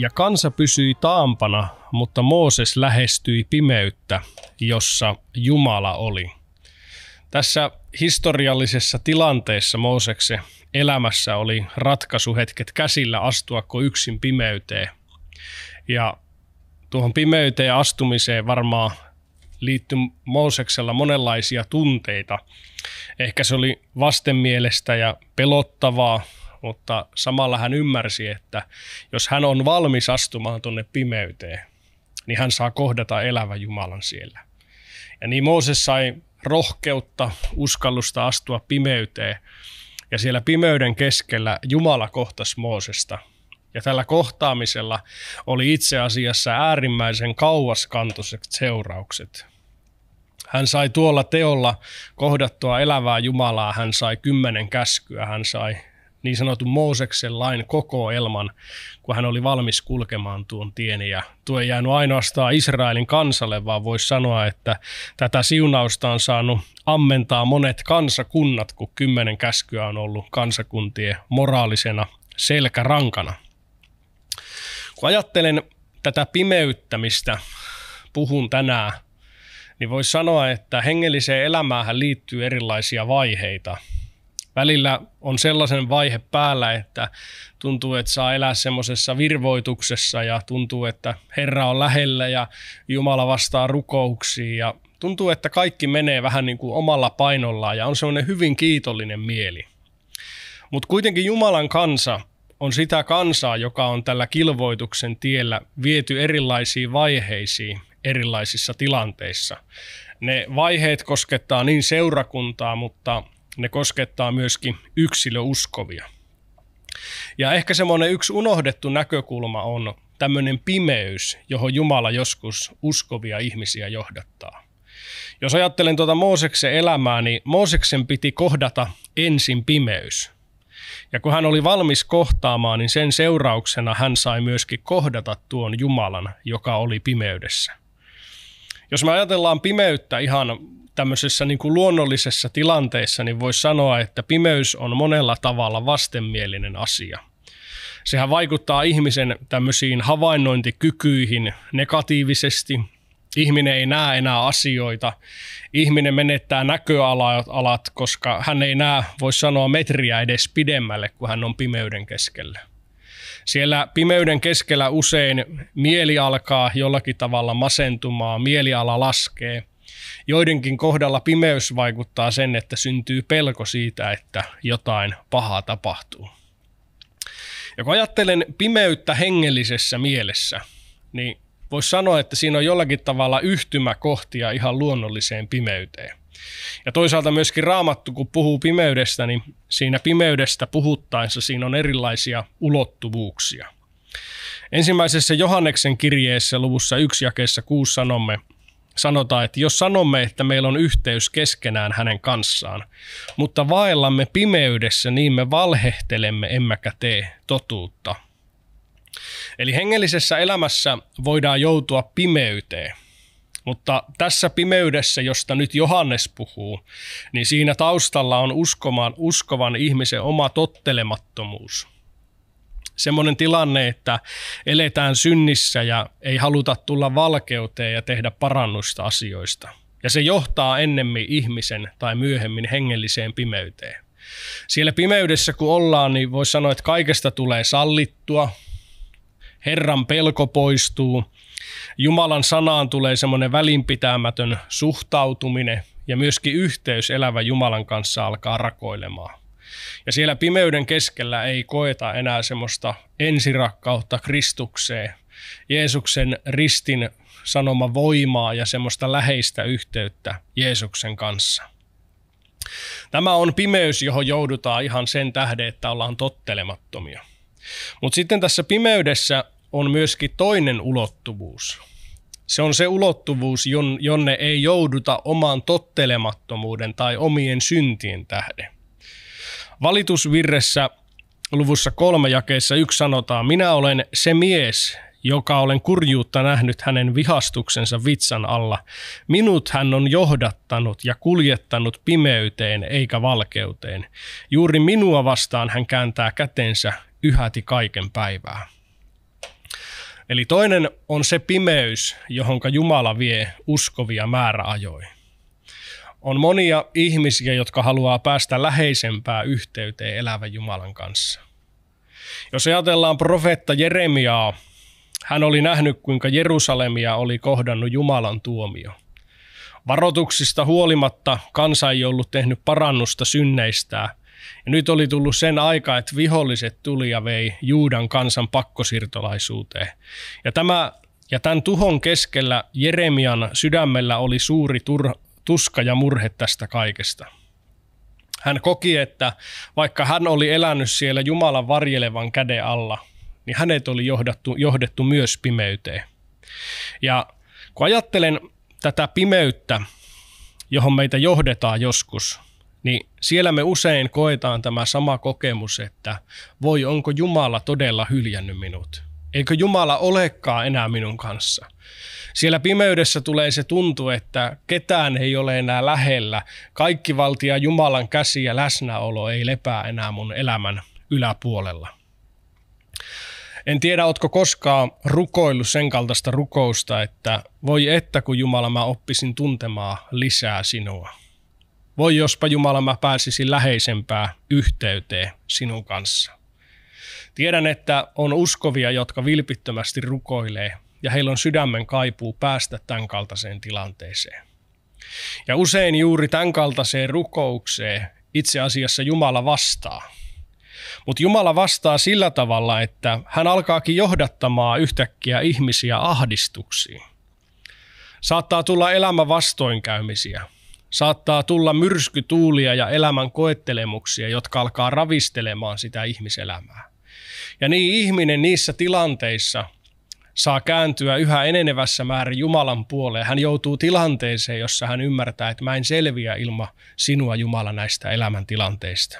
Ja kansa pysyi taampana, mutta Mooses lähestyi pimeyttä, jossa Jumala oli. Tässä historiallisessa tilanteessa Mooseksen elämässä oli ratkaisuhetket käsillä astuako yksin pimeyteen. Ja tuohon pimeyteen astumiseen varmaan liittyi Mooseksella monenlaisia tunteita. Ehkä se oli vastenmielestä ja pelottavaa, mutta samalla hän ymmärsi, että jos hän on valmis astumaan tuonne pimeyteen, niin hän saa kohdata elävä Jumalan siellä. Ja niin Mooses sai rohkeutta, uskallusta astua pimeyteen. Ja siellä pimeyden keskellä Jumala kohtasi Moosesta. Ja tällä kohtaamisella oli itse asiassa äärimmäisen kauaskantoiset seuraukset. Hän sai tuolla teolla kohdattua elävää Jumalaa, hän sai kymmenen käskyä, hän sai niin sanotun Mooseksen lain kokoelman, kun hän oli valmis kulkemaan tuon tien. Ja tuo ei jäänyt ainoastaan Israelin kansalle, vaan voisi sanoa, että tätä siunausta on saanut ammentaa monet kansakunnat, kun kymmenen käskyä on ollut kansakuntien moraalisena selkärankana. Kun ajattelen tätä pimeyttämistä, puhun tänään, niin voisi sanoa, että hengelliseen elämään liittyy erilaisia vaiheita – välillä on sellaisen vaihe päällä, että tuntuu, että saa elää semmoisessa virvoituksessa ja tuntuu, että Herra on lähellä ja Jumala vastaa rukouksiin ja tuntuu, että kaikki menee vähän niin kuin omalla painollaan ja on semmoinen hyvin kiitollinen mieli. Mutta kuitenkin Jumalan kansa on sitä kansaa, joka on tällä kilvoituksen tiellä viety erilaisiin vaiheisiin erilaisissa tilanteissa. Ne vaiheet koskettaa niin seurakuntaa, mutta ne koskettaa myöskin yksilöuskovia. Ja ehkä semmoinen yksi unohdettu näkökulma on tämmöinen pimeys, johon Jumala joskus uskovia ihmisiä johdattaa. Jos ajattelen tuota Mooseksen elämää, niin Mooseksen piti kohdata ensin pimeys. Ja kun hän oli valmis kohtaamaan, niin sen seurauksena hän sai myöskin kohdata tuon Jumalan, joka oli pimeydessä. Jos me ajatellaan pimeyttä ihan tämmöisessä niin kuin luonnollisessa tilanteessa niin voisi sanoa, että pimeys on monella tavalla vastenmielinen asia. Sehän vaikuttaa ihmisen tämmöisiin havainnointikykyihin negatiivisesti. Ihminen ei näe enää asioita. Ihminen menettää näköalat, koska hän ei näe, voisi sanoa, metriä edes pidemmälle, kun hän on pimeyden keskellä. Siellä pimeyden keskellä usein mieli alkaa jollakin tavalla masentumaan, mieliala laskee joidenkin kohdalla pimeys vaikuttaa sen, että syntyy pelko siitä, että jotain pahaa tapahtuu. Ja kun ajattelen pimeyttä hengellisessä mielessä, niin voisi sanoa, että siinä on jollakin tavalla yhtymäkohtia ihan luonnolliseen pimeyteen. Ja toisaalta myöskin raamattu, kun puhuu pimeydestä, niin siinä pimeydestä puhuttaessa siinä on erilaisia ulottuvuuksia. Ensimmäisessä Johanneksen kirjeessä luvussa 1 jakeessa 6 sanomme, sanotaan, että jos sanomme, että meillä on yhteys keskenään hänen kanssaan, mutta vaellamme pimeydessä, niin me valhehtelemme, emmekä tee totuutta. Eli hengellisessä elämässä voidaan joutua pimeyteen. Mutta tässä pimeydessä, josta nyt Johannes puhuu, niin siinä taustalla on uskoman, uskovan ihmisen oma tottelemattomuus – semmoinen tilanne, että eletään synnissä ja ei haluta tulla valkeuteen ja tehdä parannusta asioista. Ja se johtaa ennemmin ihmisen tai myöhemmin hengelliseen pimeyteen. Siellä pimeydessä kun ollaan, niin voisi sanoa, että kaikesta tulee sallittua. Herran pelko poistuu. Jumalan sanaan tulee semmoinen välinpitämätön suhtautuminen ja myöskin yhteys elävä Jumalan kanssa alkaa rakoilemaan. Ja siellä pimeyden keskellä ei koeta enää semmoista ensirakkautta Kristukseen, Jeesuksen ristin sanoma voimaa ja semmoista läheistä yhteyttä Jeesuksen kanssa. Tämä on pimeys, johon joudutaan ihan sen tähden, että ollaan tottelemattomia. Mutta sitten tässä pimeydessä on myöskin toinen ulottuvuus. Se on se ulottuvuus, jonne ei jouduta oman tottelemattomuuden tai omien syntien tähden. Valitusvirressä luvussa kolme jakeessa yksi sanotaan, minä olen se mies, joka olen kurjuutta nähnyt hänen vihastuksensa vitsan alla. Minut hän on johdattanut ja kuljettanut pimeyteen eikä valkeuteen. Juuri minua vastaan hän kääntää kätensä yhäti kaiken päivää. Eli toinen on se pimeys, johonka Jumala vie uskovia määräajoin. On monia ihmisiä, jotka haluaa päästä läheisempää yhteyteen elävän Jumalan kanssa. Jos ajatellaan profeetta Jeremiaa, hän oli nähnyt, kuinka Jerusalemia oli kohdannut Jumalan tuomio. Varoituksista huolimatta kansa ei ollut tehnyt parannusta synneistään, ja nyt oli tullut sen aika, että viholliset tuli ja vei Juudan kansan pakkosirtolaisuuteen. Ja, tämä, ja tämän tuhon keskellä Jeremian sydämellä oli suuri tur, tuska ja murhe tästä kaikesta. Hän koki, että vaikka hän oli elänyt siellä Jumalan varjelevan käden alla, niin hänet oli johdattu, johdettu myös pimeyteen. Ja kun ajattelen tätä pimeyttä, johon meitä johdetaan joskus, niin siellä me usein koetaan tämä sama kokemus, että voi onko Jumala todella hyljännyt minut? Eikö Jumala olekaan enää minun kanssa? Siellä pimeydessä tulee se tuntu, että ketään ei ole enää lähellä. Kaikki valtia Jumalan käsi ja läsnäolo ei lepää enää mun elämän yläpuolella. En tiedä, otko koskaan rukoillut sen kaltaista rukousta, että voi että kun Jumala mä oppisin tuntemaan lisää sinua. Voi jospa Jumala mä pääsisin läheisempää yhteyteen sinun kanssa. Tiedän, että on uskovia, jotka vilpittömästi rukoilee ja heillä on sydämen kaipuu päästä tämän kaltaiseen tilanteeseen. Ja usein juuri tämän kaltaiseen rukoukseen itse asiassa Jumala vastaa. Mutta Jumala vastaa sillä tavalla, että hän alkaakin johdattamaan yhtäkkiä ihmisiä ahdistuksiin. Saattaa tulla elämä vastoinkäymisiä. Saattaa tulla myrskytuulia ja elämän koettelemuksia, jotka alkaa ravistelemaan sitä ihmiselämää. Ja niin ihminen niissä tilanteissa – saa kääntyä yhä enenevässä määrin Jumalan puoleen. Hän joutuu tilanteeseen, jossa hän ymmärtää, että mä en selviä ilman sinua Jumala näistä elämäntilanteista.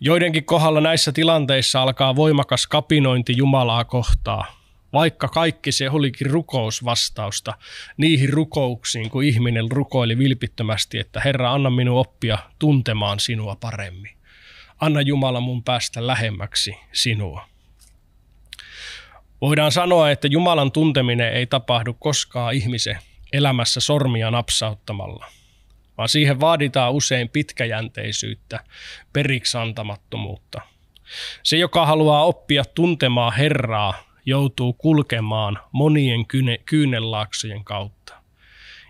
Joidenkin kohdalla näissä tilanteissa alkaa voimakas kapinointi Jumalaa kohtaa, vaikka kaikki se olikin rukousvastausta niihin rukouksiin, kun ihminen rukoili vilpittömästi, että Herra, anna minun oppia tuntemaan sinua paremmin. Anna Jumala mun päästä lähemmäksi sinua. Voidaan sanoa, että Jumalan tunteminen ei tapahdu koskaan ihmisen elämässä sormia napsauttamalla, vaan siihen vaaditaan usein pitkäjänteisyyttä, periksi antamattomuutta. Se, joka haluaa oppia tuntemaan Herraa, joutuu kulkemaan monien kyne, kautta.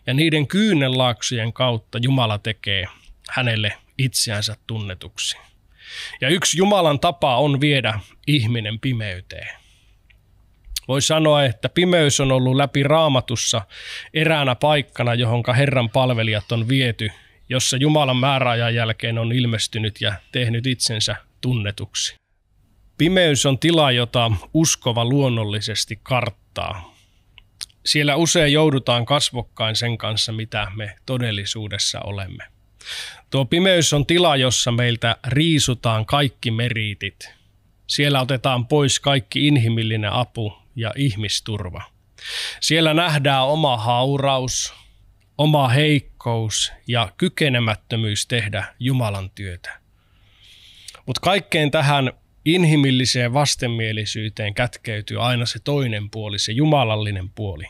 Ja niiden kyynenlaaksojen kautta Jumala tekee hänelle itseänsä tunnetuksi. Ja yksi Jumalan tapa on viedä ihminen pimeyteen. Voi sanoa, että pimeys on ollut läpi raamatussa eräänä paikkana, johonka Herran palvelijat on viety, jossa Jumalan määräajan jälkeen on ilmestynyt ja tehnyt itsensä tunnetuksi. Pimeys on tila, jota uskova luonnollisesti karttaa. Siellä usein joudutaan kasvokkain sen kanssa, mitä me todellisuudessa olemme. Tuo pimeys on tila, jossa meiltä riisutaan kaikki meriitit. Siellä otetaan pois kaikki inhimillinen apu ja ihmisturva. Siellä nähdään oma hauraus, oma heikkous ja kykenemättömyys tehdä Jumalan työtä. Mutta kaikkeen tähän inhimilliseen vastenmielisyyteen kätkeytyy aina se toinen puoli, se jumalallinen puoli.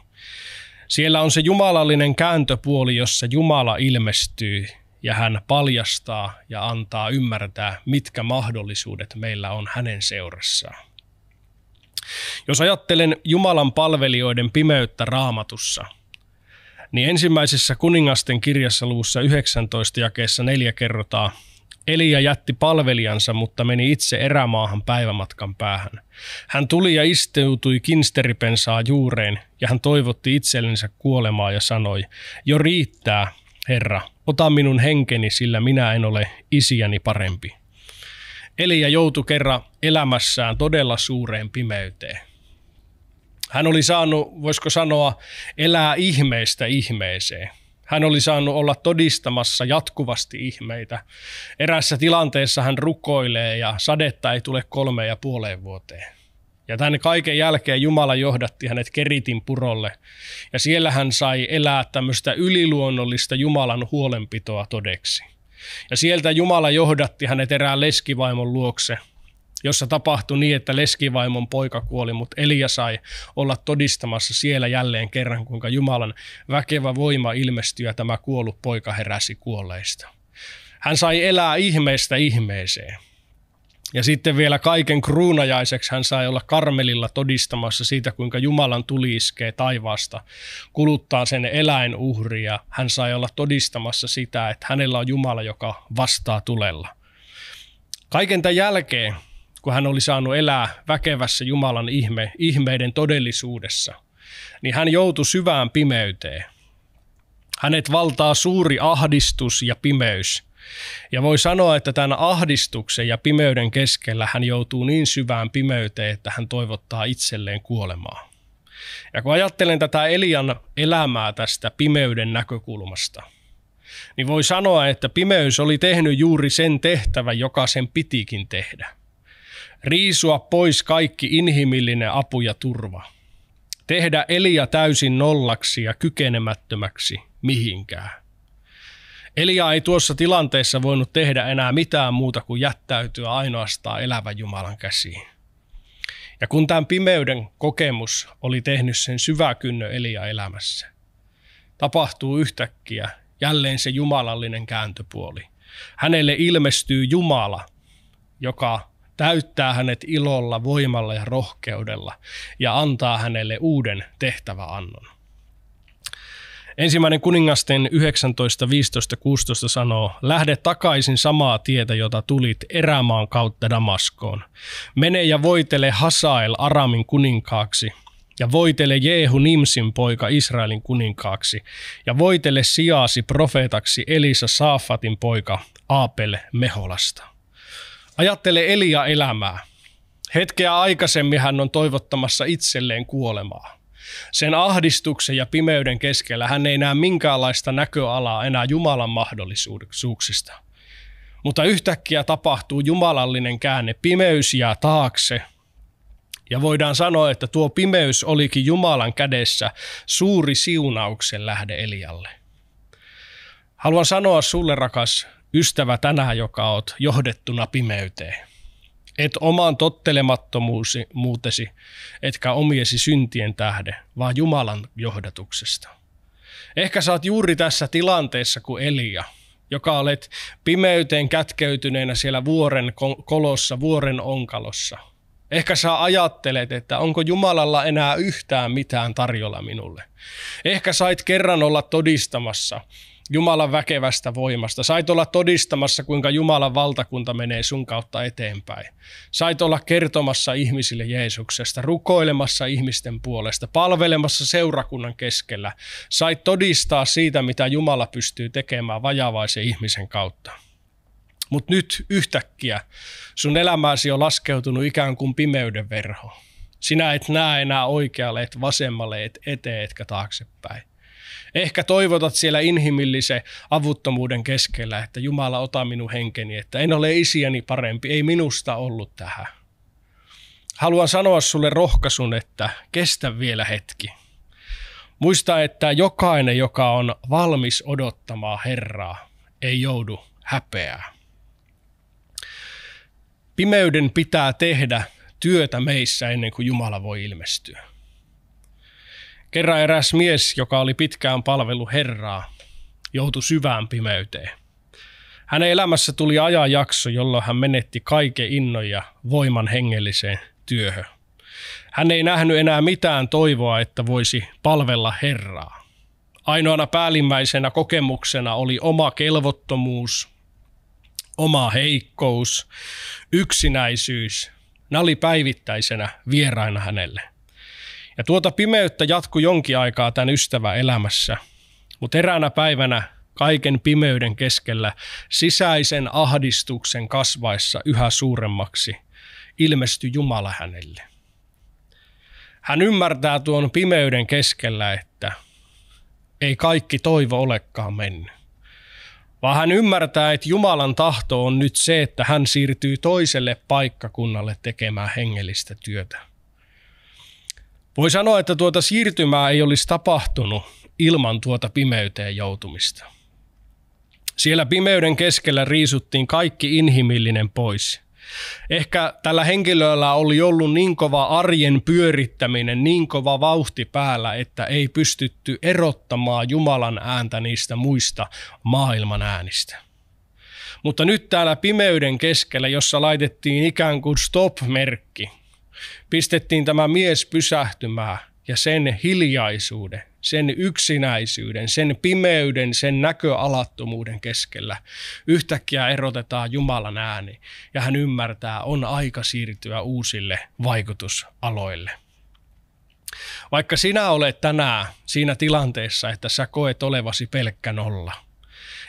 Siellä on se jumalallinen kääntöpuoli, jossa Jumala ilmestyy ja hän paljastaa ja antaa ymmärtää, mitkä mahdollisuudet meillä on hänen seurassaan. Jos ajattelen Jumalan palvelijoiden pimeyttä raamatussa, niin ensimmäisessä kuningasten kirjassa luvussa 19 jakeessa 4 kerrotaan, Elia jätti palvelijansa, mutta meni itse erämaahan päivämatkan päähän. Hän tuli ja isteutui kinsteripensaa juureen, ja hän toivotti itsellensä kuolemaa ja sanoi, jo riittää, Herra, ota minun henkeni, sillä minä en ole isiäni parempi. Elia joutui kerran elämässään todella suureen pimeyteen. Hän oli saanut, voisiko sanoa, elää ihmeistä ihmeeseen. Hän oli saanut olla todistamassa jatkuvasti ihmeitä. Erässä tilanteessa hän rukoilee ja sadetta ei tule kolme ja puoleen vuoteen. Ja tämän kaiken jälkeen Jumala johdatti hänet Keritin purolle. Ja siellä hän sai elää tämmöistä yliluonnollista Jumalan huolenpitoa todeksi. Ja sieltä Jumala johdatti hänet erään leskivaimon luokse, jossa tapahtui niin, että leskivaimon poika kuoli, mutta Elia sai olla todistamassa siellä jälleen kerran, kuinka Jumalan väkevä voima ilmestyi ja tämä kuollut poika heräsi kuolleista. Hän sai elää ihmeestä ihmeeseen. Ja sitten vielä kaiken kruunajaiseksi hän sai olla Karmelilla todistamassa siitä, kuinka Jumalan tuli iskee taivaasta, kuluttaa sen eläinuhria. Hän sai olla todistamassa sitä, että hänellä on Jumala, joka vastaa tulella. Kaiken tämän jälkeen, kun hän oli saanut elää väkevässä Jumalan ihme, ihmeiden todellisuudessa, niin hän joutui syvään pimeyteen. Hänet valtaa suuri ahdistus ja pimeys – ja voi sanoa, että tämän ahdistuksen ja pimeyden keskellä hän joutuu niin syvään pimeyteen, että hän toivottaa itselleen kuolemaa. Ja kun ajattelen tätä Elian elämää tästä pimeyden näkökulmasta, niin voi sanoa, että pimeys oli tehnyt juuri sen tehtävän, joka sen pitikin tehdä. Riisua pois kaikki inhimillinen apu ja turva. Tehdä Elia täysin nollaksi ja kykenemättömäksi mihinkään. Elia ei tuossa tilanteessa voinut tehdä enää mitään muuta kuin jättäytyä ainoastaan elävän Jumalan käsiin. Ja kun tämän pimeyden kokemus oli tehnyt sen syväkynnön Elia elämässä, tapahtuu yhtäkkiä jälleen se jumalallinen kääntöpuoli. Hänelle ilmestyy Jumala, joka täyttää hänet ilolla, voimalla ja rohkeudella ja antaa hänelle uuden tehtäväannon. Ensimmäinen kuningasten 19, 15, 16 sanoo, lähde takaisin samaa tietä, jota tulit erämaan kautta Damaskoon. Mene ja voitele Hasael Aramin kuninkaaksi, ja voitele Jehu Nimsin poika Israelin kuninkaaksi, ja voitele sijaasi profeetaksi Elisa Saafatin poika Aapel Meholasta. Ajattele Elia elämää. Hetkeä aikaisemmin hän on toivottamassa itselleen kuolemaa. Sen ahdistuksen ja pimeyden keskellä hän ei näe minkäänlaista näköalaa enää Jumalan mahdollisuuksista. Mutta yhtäkkiä tapahtuu jumalallinen käänne, pimeys jää taakse – ja voidaan sanoa, että tuo pimeys olikin Jumalan kädessä suuri siunauksen lähde Elialle. Haluan sanoa sulle, rakas ystävä, tänään, joka oot johdettuna pimeyteen et oman tottelemattomuutesi, etkä omiesi syntien tähde, vaan Jumalan johdatuksesta. Ehkä saat juuri tässä tilanteessa kuin Elia, joka olet pimeyteen kätkeytyneenä siellä vuoren kolossa, vuoren onkalossa. Ehkä sä ajattelet, että onko Jumalalla enää yhtään mitään tarjolla minulle. Ehkä sait kerran olla todistamassa, Jumalan väkevästä voimasta. Sait olla todistamassa, kuinka Jumalan valtakunta menee sun kautta eteenpäin. Sait olla kertomassa ihmisille Jeesuksesta, rukoilemassa ihmisten puolesta, palvelemassa seurakunnan keskellä. Sait todistaa siitä, mitä Jumala pystyy tekemään vajavaisen ihmisen kautta. Mutta nyt yhtäkkiä sun elämäsi on laskeutunut ikään kuin pimeyden verho. Sinä et näe enää oikealle, et vasemmalle, et eteen, etkä taaksepäin. Ehkä toivotat siellä inhimillisen avuttomuuden keskellä, että Jumala ota minun henkeni, että en ole isiäni parempi, ei minusta ollut tähän. Haluan sanoa sulle rohkaisun, että kestä vielä hetki. Muista, että jokainen, joka on valmis odottamaan Herraa, ei joudu häpeää. Pimeyden pitää tehdä työtä meissä ennen kuin Jumala voi ilmestyä. Kerran eräs mies, joka oli pitkään palvelu Herraa, joutui syvään pimeyteen. Hänen elämässä tuli ajanjakso, jolloin hän menetti kaiken innon ja voiman hengelliseen työhön. Hän ei nähnyt enää mitään toivoa, että voisi palvella Herraa. Ainoana päällimmäisenä kokemuksena oli oma kelvottomuus, oma heikkous, yksinäisyys. Nämä oli päivittäisenä vieraina hänelle. Ja tuota pimeyttä jatkui jonkin aikaa tämän ystävän elämässä. Mutta eräänä päivänä kaiken pimeyden keskellä sisäisen ahdistuksen kasvaessa yhä suuremmaksi ilmestyi Jumala hänelle. Hän ymmärtää tuon pimeyden keskellä, että ei kaikki toivo olekaan mennyt. Vaan hän ymmärtää, että Jumalan tahto on nyt se, että hän siirtyy toiselle paikkakunnalle tekemään hengellistä työtä. Voi sanoa, että tuota siirtymää ei olisi tapahtunut ilman tuota pimeyteen joutumista. Siellä pimeyden keskellä riisuttiin kaikki inhimillinen pois. Ehkä tällä henkilöllä oli ollut niin kova arjen pyörittäminen, niin kova vauhti päällä, että ei pystytty erottamaan Jumalan ääntä niistä muista maailman äänistä. Mutta nyt täällä pimeyden keskellä, jossa laitettiin ikään kuin stop-merkki, Pistettiin tämä mies pysähtymään ja sen hiljaisuuden, sen yksinäisyyden, sen pimeyden, sen näköalattomuuden keskellä. Yhtäkkiä erotetaan Jumalan ääni ja hän ymmärtää, on aika siirtyä uusille vaikutusaloille. Vaikka sinä olet tänään siinä tilanteessa, että sä koet olevasi pelkkä nolla –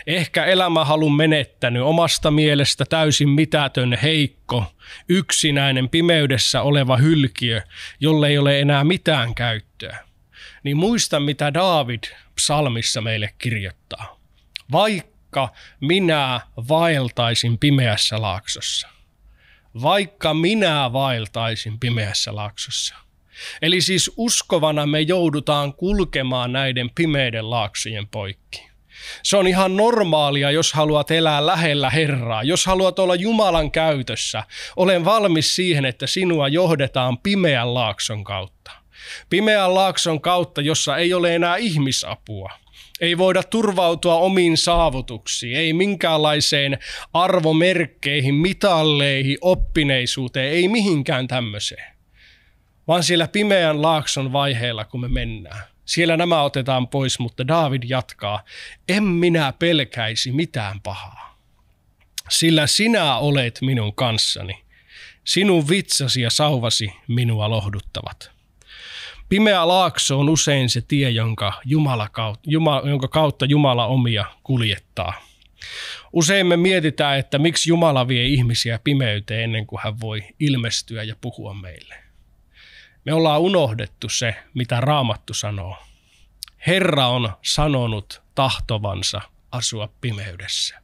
Ehkä elämähalun menettänyt, omasta mielestä täysin mitätön, heikko, yksinäinen, pimeydessä oleva hylkiö, jolle ei ole enää mitään käyttöä. Niin muista, mitä David psalmissa meille kirjoittaa. Vaikka minä vaeltaisin pimeässä laaksossa. Vaikka minä vaeltaisin pimeässä laaksossa. Eli siis uskovana me joudutaan kulkemaan näiden pimeiden laaksojen poikki. Se on ihan normaalia, jos haluat elää lähellä Herraa, jos haluat olla Jumalan käytössä. Olen valmis siihen, että sinua johdetaan pimeän laakson kautta. Pimeän laakson kautta, jossa ei ole enää ihmisapua. Ei voida turvautua omiin saavutuksiin, ei minkäänlaiseen arvomerkkeihin, mitalleihin, oppineisuuteen, ei mihinkään tämmöiseen. Vaan siellä pimeän laakson vaiheella, kun me mennään siellä nämä otetaan pois, mutta David jatkaa. En minä pelkäisi mitään pahaa, sillä sinä olet minun kanssani. Sinun vitsasi ja sauvasi minua lohduttavat. Pimeä laakso on usein se tie, jonka, Jumala kautta, Jumala, jonka kautta Jumala omia kuljettaa. Usein me mietitään, että miksi Jumala vie ihmisiä pimeyteen ennen kuin hän voi ilmestyä ja puhua meille. Me ollaan unohdettu se, mitä Raamattu sanoo. Herra on sanonut tahtovansa asua pimeydessä.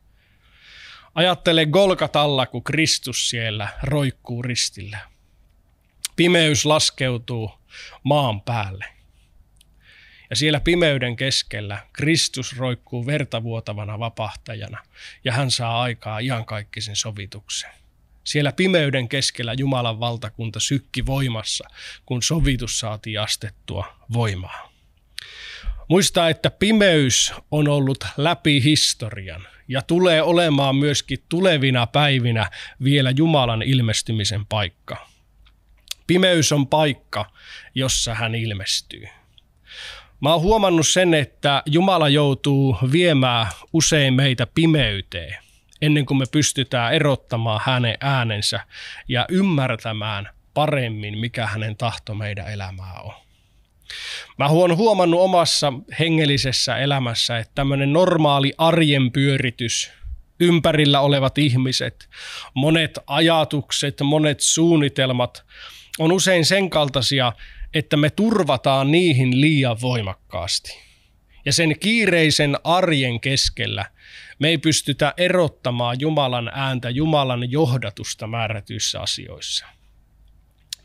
Ajattele Golgatalla, kun Kristus siellä roikkuu ristillä. Pimeys laskeutuu maan päälle. Ja siellä pimeyden keskellä Kristus roikkuu vertavuotavana vapahtajana ja hän saa aikaa iankaikkisen sovituksen. Siellä pimeyden keskellä Jumalan valtakunta sykki voimassa, kun sovitus saatiin astettua voimaa. Muista, että pimeys on ollut läpi historian ja tulee olemaan myöskin tulevina päivinä vielä Jumalan ilmestymisen paikka. Pimeys on paikka, jossa hän ilmestyy. Mä oon huomannut sen, että Jumala joutuu viemään usein meitä pimeyteen – ennen kuin me pystytään erottamaan hänen äänensä ja ymmärtämään paremmin, mikä hänen tahto meidän elämää on. Mä oon huomannut omassa hengellisessä elämässä, että tämmöinen normaali arjen pyöritys, ympärillä olevat ihmiset, monet ajatukset, monet suunnitelmat on usein sen kaltaisia, että me turvataan niihin liian voimakkaasti – ja sen kiireisen arjen keskellä me ei pystytä erottamaan Jumalan ääntä, Jumalan johdatusta määrätyissä asioissa.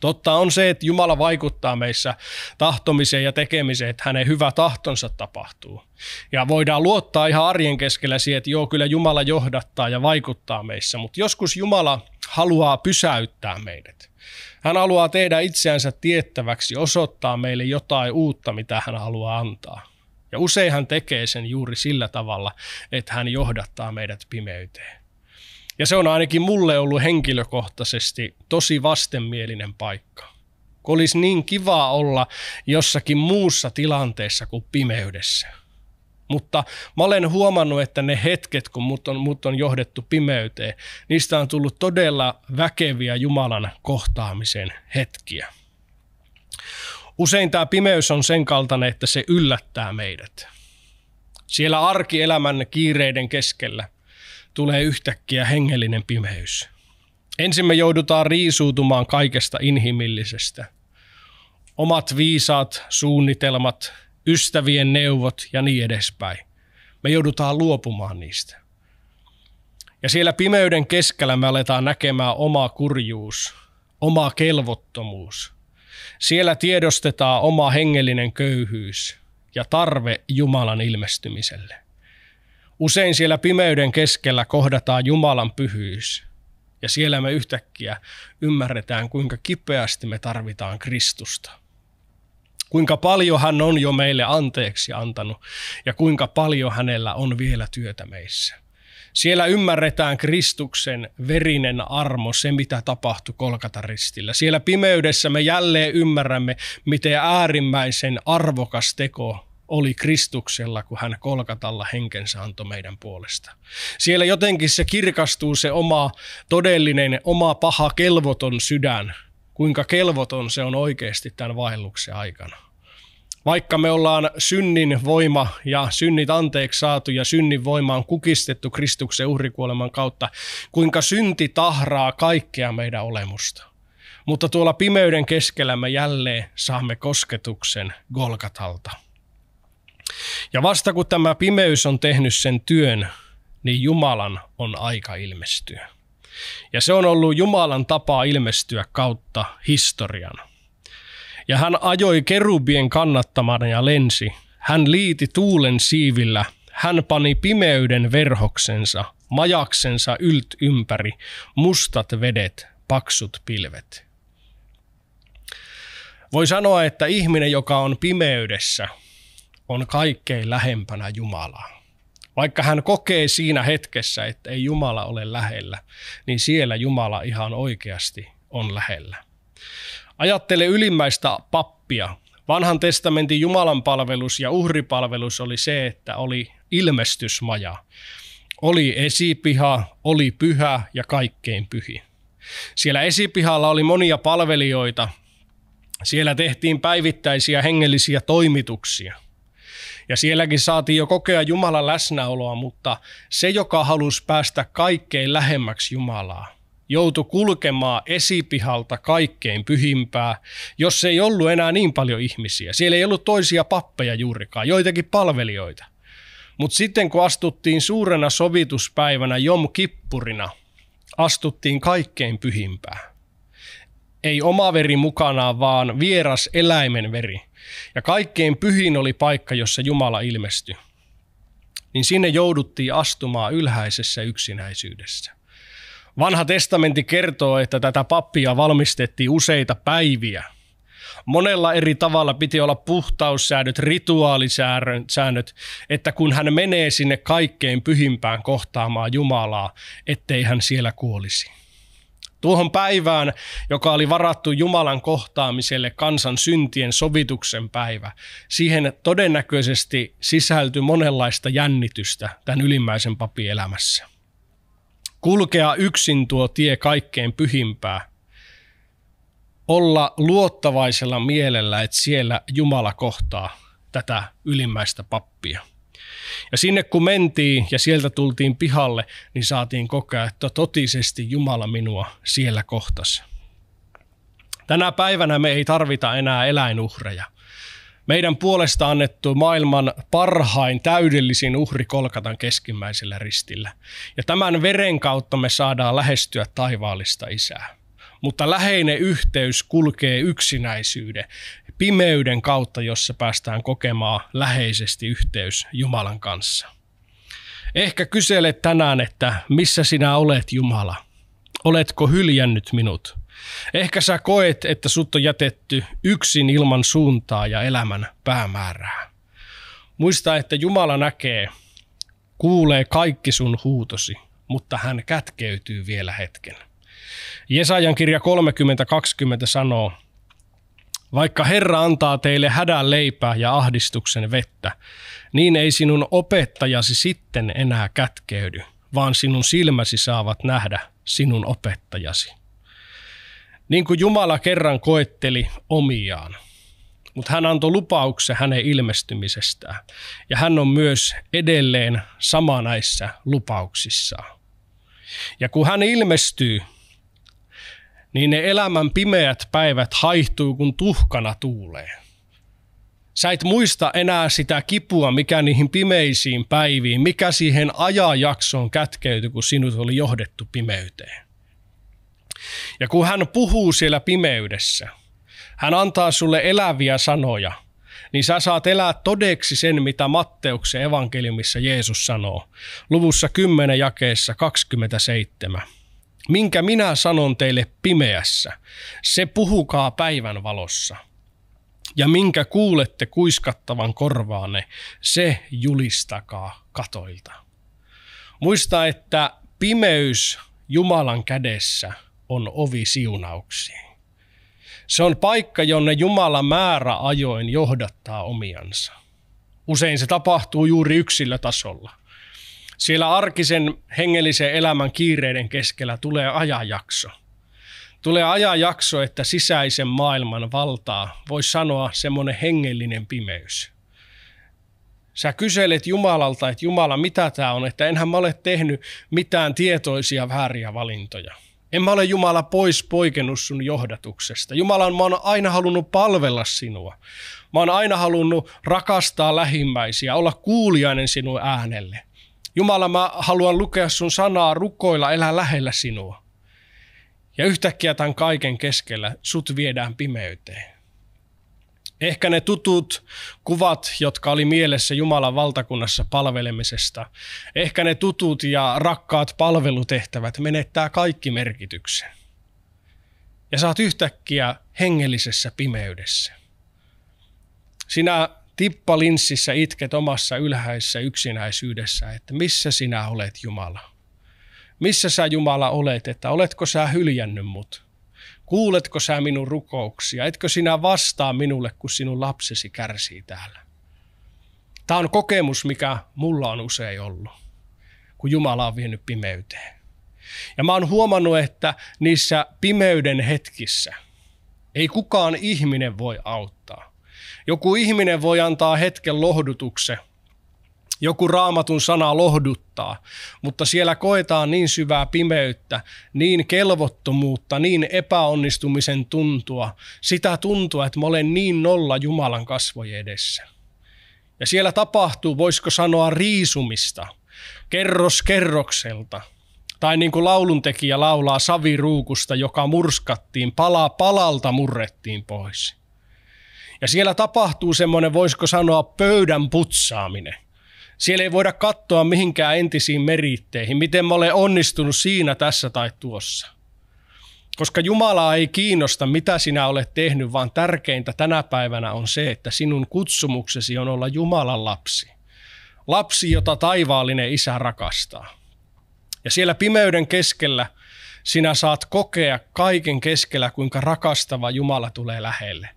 Totta on se, että Jumala vaikuttaa meissä tahtomiseen ja tekemiseen, että hänen hyvä tahtonsa tapahtuu. Ja voidaan luottaa ihan arjen keskellä siihen, että joo, kyllä Jumala johdattaa ja vaikuttaa meissä, mutta joskus Jumala haluaa pysäyttää meidät. Hän haluaa tehdä itseänsä tiettäväksi, osoittaa meille jotain uutta, mitä hän haluaa antaa. Ja usein hän tekee sen juuri sillä tavalla, että hän johdattaa meidät pimeyteen. Ja se on ainakin mulle ollut henkilökohtaisesti tosi vastenmielinen paikka. Kun olisi niin kiva olla jossakin muussa tilanteessa kuin pimeydessä. Mutta mä olen huomannut, että ne hetket, kun mut on, mut on johdettu pimeyteen, niistä on tullut todella väkeviä Jumalan kohtaamisen hetkiä. Usein tämä pimeys on sen kaltainen, että se yllättää meidät. Siellä arkielämän kiireiden keskellä tulee yhtäkkiä hengellinen pimeys. Ensin me joudutaan riisuutumaan kaikesta inhimillisestä. Omat viisaat suunnitelmat, ystävien neuvot ja niin edespäin. Me joudutaan luopumaan niistä. Ja siellä pimeyden keskellä me aletaan näkemään oma kurjuus, oma kelvottomuus – siellä tiedostetaan oma hengellinen köyhyys ja tarve Jumalan ilmestymiselle. Usein siellä pimeyden keskellä kohdataan Jumalan pyhyys, ja siellä me yhtäkkiä ymmärretään, kuinka kipeästi me tarvitaan Kristusta. Kuinka paljon hän on jo meille anteeksi antanut, ja kuinka paljon hänellä on vielä työtä meissä. Siellä ymmärretään Kristuksen verinen armo, se mitä tapahtui Kolkata ristillä. Siellä pimeydessä me jälleen ymmärrämme, miten äärimmäisen arvokas teko oli Kristuksella, kun hän kolkatalla henkensä antoi meidän puolesta. Siellä jotenkin se kirkastuu se oma todellinen, oma paha kelvoton sydän, kuinka kelvoton se on oikeasti tämän vaelluksen aikana. Vaikka me ollaan synnin voima ja synnit anteeksi saatu ja synnin voima on kukistettu Kristuksen uhrikuoleman kautta, kuinka synti tahraa kaikkea meidän olemusta. Mutta tuolla pimeyden keskellä me jälleen saamme kosketuksen Golgatalta. Ja vasta kun tämä pimeys on tehnyt sen työn, niin Jumalan on aika ilmestyä. Ja se on ollut Jumalan tapa ilmestyä kautta historian. Ja hän ajoi kerubien kannattamana ja lensi. Hän liiti tuulen siivillä. Hän pani pimeyden verhoksensa, majaksensa ylt ympäri, mustat vedet, paksut pilvet. Voi sanoa, että ihminen, joka on pimeydessä, on kaikkein lähempänä Jumalaa. Vaikka hän kokee siinä hetkessä, että ei Jumala ole lähellä, niin siellä Jumala ihan oikeasti on lähellä. Ajattele ylimmäistä pappia. Vanhan testamentin Jumalan palvelus ja uhripalvelus oli se, että oli ilmestysmaja. Oli esipiha, oli pyhä ja kaikkein pyhi. Siellä esipihalla oli monia palvelijoita. Siellä tehtiin päivittäisiä hengellisiä toimituksia. Ja sielläkin saatiin jo kokea Jumalan läsnäoloa, mutta se, joka halusi päästä kaikkein lähemmäksi Jumalaa, joutui kulkemaan esipihalta kaikkein pyhimpää, jos ei ollut enää niin paljon ihmisiä. Siellä ei ollut toisia pappeja juurikaan, joitakin palvelijoita. Mutta sitten kun astuttiin suurena sovituspäivänä Jom Kippurina, astuttiin kaikkein pyhimpää. Ei oma veri mukana, vaan vieras eläimen veri. Ja kaikkein pyhin oli paikka, jossa Jumala ilmestyi. Niin sinne jouduttiin astumaan ylhäisessä yksinäisyydessä. Vanha testamentti kertoo, että tätä pappia valmistettiin useita päiviä. Monella eri tavalla piti olla puhtaussäännöt, rituaalisäännöt, että kun hän menee sinne kaikkein pyhimpään kohtaamaan Jumalaa, ettei hän siellä kuolisi. Tuohon päivään, joka oli varattu Jumalan kohtaamiselle kansan syntien sovituksen päivä, siihen todennäköisesti sisältyi monenlaista jännitystä tämän ylimmäisen papin elämässä kulkea yksin tuo tie kaikkein pyhimpää, olla luottavaisella mielellä, että siellä Jumala kohtaa tätä ylimmäistä pappia. Ja sinne kun mentiin ja sieltä tultiin pihalle, niin saatiin kokea, että totisesti Jumala minua siellä kohtasi. Tänä päivänä me ei tarvita enää eläinuhreja – meidän puolesta annettu maailman parhain täydellisin uhri kolkatan keskimmäisellä ristillä. Ja tämän veren kautta me saadaan lähestyä taivaallista isää. Mutta läheinen yhteys kulkee yksinäisyyden, pimeyden kautta, jossa päästään kokemaan läheisesti yhteys Jumalan kanssa. Ehkä kyselet tänään, että missä sinä olet Jumala? Oletko hyljännyt minut? Ehkä sä koet, että sut on jätetty yksin ilman suuntaa ja elämän päämäärää. Muista, että Jumala näkee, kuulee kaikki sun huutosi, mutta hän kätkeytyy vielä hetken. Jesajan kirja 30.20 sanoo, vaikka Herra antaa teille hädän leipää ja ahdistuksen vettä, niin ei sinun opettajasi sitten enää kätkeydy, vaan sinun silmäsi saavat nähdä sinun opettajasi. Niin kuin Jumala kerran koetteli omiaan, mutta hän antoi lupauksen hänen ilmestymisestään. Ja hän on myös edelleen sama näissä lupauksissaan. Ja kun hän ilmestyy, niin ne elämän pimeät päivät haihtuu kuin tuhkana tuulee. Sä et muista enää sitä kipua, mikä niihin pimeisiin päiviin, mikä siihen ajanjaksoon kätkeytyi, kun sinut oli johdettu pimeyteen. Ja kun hän puhuu siellä pimeydessä, hän antaa sulle eläviä sanoja, niin sä saat elää todeksi sen, mitä Matteuksen evankeliumissa Jeesus sanoo. Luvussa 10 jakeessa 27. Minkä minä sanon teille pimeässä, se puhukaa päivän valossa. Ja minkä kuulette kuiskattavan korvaanne, se julistakaa katoilta. Muista, että pimeys Jumalan kädessä – on ovi siunauksiin. Se on paikka, jonne Jumala määrä ajoin johdattaa omiansa. Usein se tapahtuu juuri yksilötasolla. Siellä arkisen hengellisen elämän kiireiden keskellä tulee ajanjakso. Tulee ajanjakso, että sisäisen maailman valtaa voi sanoa semmoinen hengellinen pimeys. Sä kyselet Jumalalta, että Jumala, mitä tämä on, että enhän mä ole tehnyt mitään tietoisia vääriä valintoja – en mä ole Jumala pois poikennut sun johdatuksesta. Jumala, mä oon aina halunnut palvella sinua. Mä oon aina halunnut rakastaa lähimmäisiä, olla kuulijainen sinun äänelle. Jumala, mä haluan lukea sun sanaa, rukoilla, elää lähellä sinua. Ja yhtäkkiä tämän kaiken keskellä sut viedään pimeyteen. Ehkä ne tutut kuvat, jotka oli mielessä Jumalan valtakunnassa palvelemisesta, ehkä ne tutut ja rakkaat palvelutehtävät menettää kaikki merkityksen. Ja saat yhtäkkiä hengellisessä pimeydessä. Sinä tippalinssissä itket omassa ylhäisessä yksinäisyydessä, että missä sinä olet Jumala? Missä sä Jumala olet, että oletko sä hyljännyt mut? Kuuletko sä minun rukouksia? Etkö sinä vastaa minulle, kun sinun lapsesi kärsii täällä? Tämä on kokemus, mikä mulla on usein ollut, kun Jumala on vienyt pimeyteen. Ja mä oon huomannut, että niissä pimeyden hetkissä ei kukaan ihminen voi auttaa. Joku ihminen voi antaa hetken lohdutuksen joku raamatun sana lohduttaa, mutta siellä koetaan niin syvää pimeyttä, niin kelvottomuutta, niin epäonnistumisen tuntua, sitä tuntua, että mä olen niin nolla Jumalan kasvojen edessä. Ja siellä tapahtuu, voisiko sanoa, riisumista, kerros kerrokselta. Tai niin kuin lauluntekijä laulaa saviruukusta, joka murskattiin, pala palalta murrettiin pois. Ja siellä tapahtuu semmoinen, voisiko sanoa, pöydän putsaaminen siellä ei voida katsoa mihinkään entisiin meritteihin, miten mä olen onnistunut siinä, tässä tai tuossa. Koska Jumala ei kiinnosta, mitä sinä olet tehnyt, vaan tärkeintä tänä päivänä on se, että sinun kutsumuksesi on olla Jumalan lapsi. Lapsi, jota taivaallinen isä rakastaa. Ja siellä pimeyden keskellä sinä saat kokea kaiken keskellä, kuinka rakastava Jumala tulee lähelle.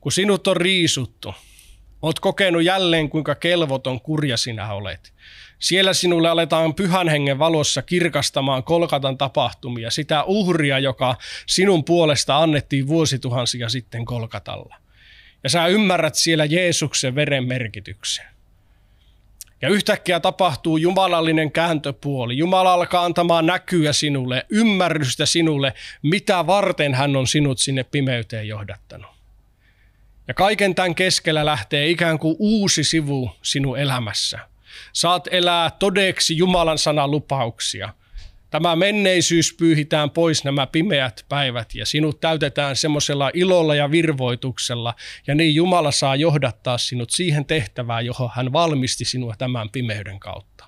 Kun sinut on riisuttu, Oot kokenut jälleen, kuinka kelvoton kurja sinä olet. Siellä sinulle aletaan pyhän hengen valossa kirkastamaan Kolkatan tapahtumia, sitä uhria, joka sinun puolesta annettiin vuosituhansia sitten Kolkatalla. Ja sä ymmärrät siellä Jeesuksen veren merkityksen. Ja yhtäkkiä tapahtuu jumalallinen kääntöpuoli. Jumala alkaa antamaan näkyä sinulle, ymmärrystä sinulle, mitä varten hän on sinut sinne pimeyteen johdattanut. Ja kaiken tämän keskellä lähtee ikään kuin uusi sivu sinun elämässä. Saat elää todeksi Jumalan sanan lupauksia. Tämä menneisyys pyyhitään pois nämä pimeät päivät ja sinut täytetään semmoisella ilolla ja virvoituksella. Ja niin Jumala saa johdattaa sinut siihen tehtävään, johon hän valmisti sinua tämän pimeyden kautta.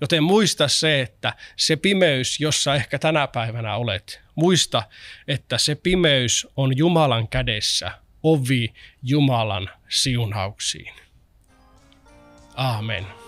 Joten muista se, että se pimeys, jossa ehkä tänä päivänä olet, muista, että se pimeys on Jumalan kädessä – ovi Jumalan siunauksiin. Amen.